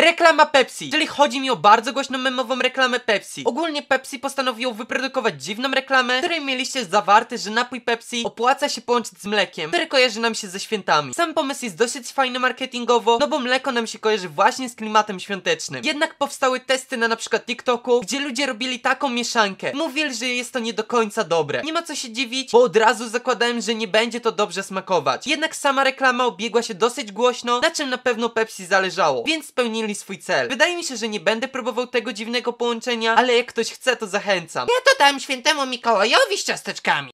Reklama Pepsi, czyli chodzi mi o bardzo głośną memową reklamę Pepsi. Ogólnie Pepsi postanowiło wyprodukować dziwną reklamę, w której mieliście zawarty, że napój Pepsi opłaca się połączyć z mlekiem, który kojarzy nam się ze świętami. Sam pomysł jest dosyć fajny marketingowo, no bo mleko nam się kojarzy właśnie z klimatem świątecznym. Jednak powstały testy na np. TikToku, gdzie ludzie robili taką mieszankę. Mówili, że jest to nie do końca dobre. Nie ma co się dziwić, bo od razu zakładałem, że nie będzie to dobrze smakować. Jednak sama reklama obiegła się dosyć głośno, na czym na pewno Pepsi zależało, więc spełnili swój cel. Wydaje mi się, że nie będę próbował tego dziwnego połączenia, ale jak ktoś chce, to zachęcam. Ja to dam świętemu Mikołajowi z ciasteczkami.